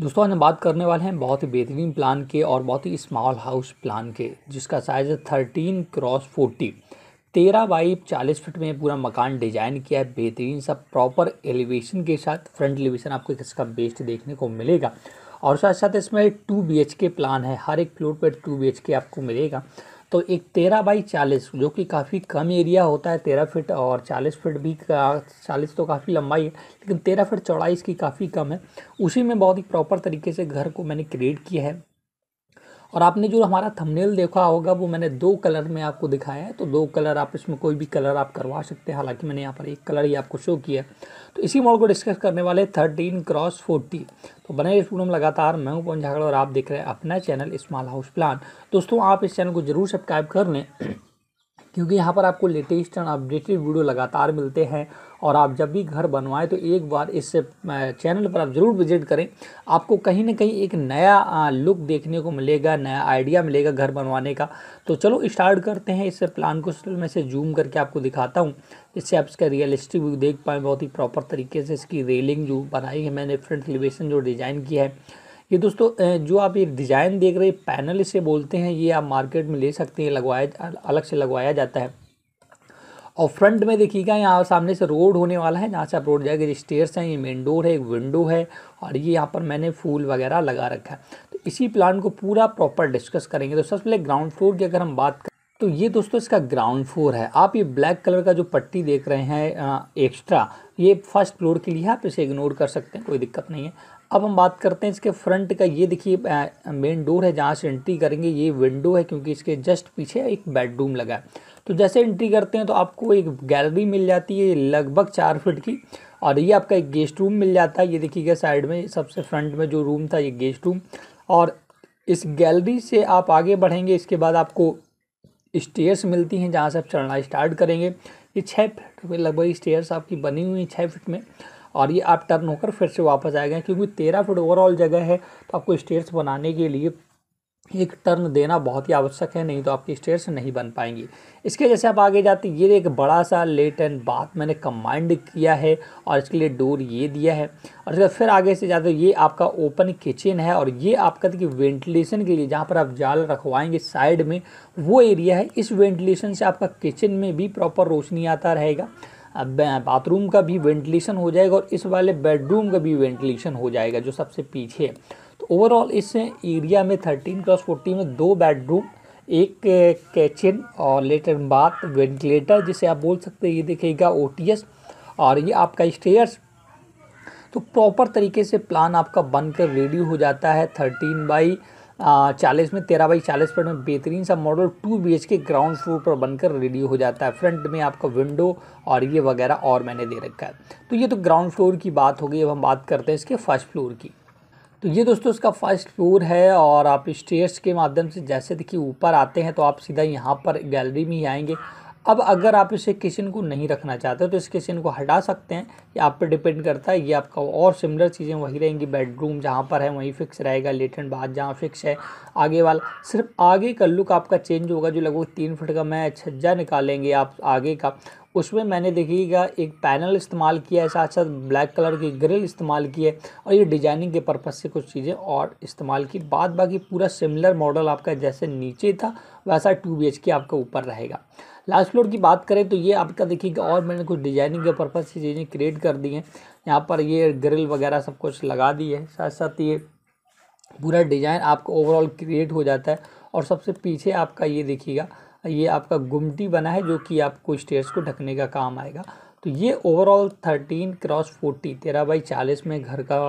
दोस्तों हम बात करने वाले हैं बहुत ही बेहतरीन प्लान के और बहुत ही स्मॉल हाउस प्लान के जिसका साइज़ है थर्टीन क्रॉस फोर्टी तेरह बाई चालीस फिट में पूरा मकान डिजाइन किया है बेहतरीन सा प्रॉपर एलिवेशन के साथ फ्रंट एलिवेशन आपको इसका बेस्ट देखने को मिलेगा और साथ साथ इसमें टू बी के प्लान है हर एक फ्लोर पर टू बी आपको मिलेगा तो एक तेरह बाई चालीस जो कि काफ़ी कम एरिया होता है तेरह फिट और चालीस फिट भी चालीस तो काफ़ी लंबाई है लेकिन तेरह फिट चौड़ाई इसकी काफ़ी कम है उसी में बहुत ही प्रॉपर तरीके से घर को मैंने क्रिएट किया है और आपने जो हमारा थंबनेल देखा होगा वो मैंने दो कलर में आपको दिखाया है तो दो कलर आप इसमें कोई भी कलर आप करवा सकते हैं हालांकि मैंने यहाँ पर एक कलर ही आपको शो किया तो इसी मॉडल को डिस्कस करने वाले थर्टीन क्रॉस फोर्टी तो बने इस में लगातार मैं हूँ पवन झागड़ और आप देख रहे हैं अपना चैनल स्मॉल हाउस प्लान दोस्तों आप इस चैनल को जरूर सब्सक्राइब कर लें क्योंकि यहाँ पर आपको लेटेस्ट एंड अपडेटेड वीडियो लगातार मिलते हैं और आप जब भी घर बनवाएं तो एक बार इस चैनल पर आप ज़रूर विजिट करें आपको कहीं ना कहीं एक नया लुक देखने को मिलेगा नया आइडिया मिलेगा घर बनवाने का तो चलो स्टार्ट करते हैं इस प्लान को मैं इसे जूम करके आपको दिखाता हूँ इससे आप इसका रियलिस्टिक व्यू देख पाएँ बहुत ही प्रॉपर तरीके से इसकी रेलिंग जो बनाई है मैंने फ्रंट एलिवेशन जो डिज़ाइन किया है ये दोस्तों जो आप ये डिज़ाइन देख रहे पैनल इसे बोलते हैं ये आप मार्केट में ले सकते हैं लगवाया अलग से लगवाया जाता है और फ्रंट में देखिएगा यहाँ सामने से रोड होने वाला है जहाँ से आप रोड जाएगा स्टेयर्स हैं ये मेन डोर है एक विंडो है और ये यहाँ पर मैंने फूल वगैरह लगा रखा है तो इसी प्लान को पूरा प्रॉपर डिस्कस करेंगे तो सबसे पहले ग्राउंड फ्लोर की अगर हम बात तो ये दोस्तों इसका ग्राउंड फ्लोर है आप ये ब्लैक कलर का जो पट्टी देख रहे हैं एक्स्ट्रा ये फर्स्ट फ्लोर के लिए आप इसे इग्नोर कर सकते हैं कोई दिक्कत नहीं है अब हम बात करते हैं इसके फ्रंट का ये देखिए मेन डोर है जहाँ से एंट्री करेंगे ये विंडो है क्योंकि इसके जस्ट पीछे एक बेडरूम लगा है तो जैसे एंट्री करते हैं तो आपको एक गैलरी मिल जाती है लगभग चार फिट की और ये आपका एक गेस्ट रूम मिल जाता है ये देखिएगा साइड में सबसे फ्रंट में जो रूम था ये गेस्ट रूम और इस गैलरी से आप आगे बढ़ेंगे इसके बाद आपको स्टेयर्स मिलती हैं जहाँ से आप चढ़ना स्टार्ट करेंगे ये छः फिट लगभग स्टेयर्स आपकी बनी हुई हैं छः फिट में और ये आप टर्न होकर फिर से वापस आएगा क्योंकि तेरह फिट ओवरऑल जगह है तो आपको स्टेयर्स बनाने के लिए एक टर्न देना बहुत ही आवश्यक है नहीं तो आपकी स्टेयर्स नहीं बन पाएंगी इसके जैसे आप आगे जाते ये एक बड़ा सा लेट एंड बात मैंने कमांड किया है और इसके लिए डोर ये दिया है और इसके फिर आगे से जाते ये आपका ओपन किचन है और ये आपका देखिए वेंटिलेशन के लिए जहाँ पर आप जाल रखवाएंगे साइड में वो एरिया है इस वेंटिलेशन से आपका किचन में भी प्रॉपर रोशनी आता रहेगा बाथरूम का भी वेंटिलेशन हो जाएगा और इस वाले बेडरूम का भी वेंटिलेशन हो जाएगा जो सबसे पीछे तो ओवरऑल इस एरिया में थर्टीन क्रॉस फोर्टी में दो बेडरूम एक किचन और लेटर बाथ वेंटिलेटर जिसे आप बोल सकते हैं ये देखिएगा ओ और ये आपका स्टेयर्स तो प्रॉपर तरीके से प्लान आपका बनकर रेडी हो जाता है थर्टीन बाई चालीस में तेरह बाई चालीस फीट में बेहतरीन सा model two B K ground floor पर बनकर रेडी हो जाता है फ्रंट में आपका विंडो और ये वगैरह और मैंने दे रखा है तो ये तो ग्राउंड फ्लोर की बात हो गई अब हम बात करते हैं इसके फर्स्ट फ्लोर की तो ये दोस्तों इसका फर्स्ट फ्लोर है और आप स्टेयर्स के माध्यम से जैसे देखिए ऊपर आते हैं तो आप सीधा यहाँ पर गैलरी में ही आएंगे अब अगर आप इसे किचन को नहीं रखना चाहते तो इस किचन को हटा सकते हैं ये आप पर डिपेंड करता है ये आपका और सिमिलर चीज़ें वही रहेंगी बेडरूम जहाँ पर है वहीं फिक्स रहेगा लेटन बाथ जहाँ फिक्स है आगे वाला सिर्फ आगे का लुक आपका चेंज होगा जो लगभग तीन फुट का मैं छज्जा निकालेंगे आप आगे का उसमें मैंने देखिएगा एक पैनल इस्तेमाल किया है साथ साथ ब्लैक कलर की ग्रिल इस्तेमाल की है और ये डिजाइनिंग के पर्पज़ से कुछ चीज़ें और इस्तेमाल की बाद बाकी पूरा सिमिलर मॉडल आपका जैसे नीचे था वैसा टू बी आपका ऊपर रहेगा लास्ट फ्लोर की बात करें तो ये आपका देखिएगा और मैंने कुछ डिजाइनिंग के पर्पज़ से चीज़ें क्रिएट कर दी हैं यहाँ पर ये ग्रिल वगैरह सब कुछ लगा दी है साथ साथ ये पूरा डिज़ाइन आपका ओवरऑल क्रिएट हो जाता है और सबसे पीछे आपका ये देखिएगा ये आपका गुमटी बना है जो कि आपको स्टेयर्स को ढकने का काम आएगा तो ये ओवरऑल थर्टीन क्रॉस फोर्टी तेरह बाई चालीस में घर का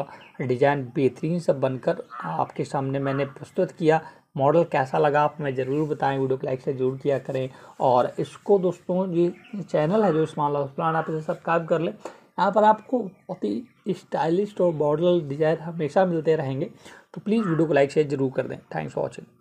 डिज़ाइन बेहतरीन सब बनकर आपके सामने मैंने प्रस्तुत किया मॉडल कैसा लगा आप हमें ज़रूर बताएं वीडियो को लाइक से जरूर किया करें और इसको दोस्तों ये चैनल है जो इस्मान उस्मान आप इसे सब्सक्राइब कर लें यहाँ पर आपको बहुत ही स्टाइलिश और मॉडल डिज़ाइन हमेशा मिलते रहेंगे तो प्लीज़ वीडियो को लाइक शेयर जरूर कर दें थैंक्स फॉर वॉचिंग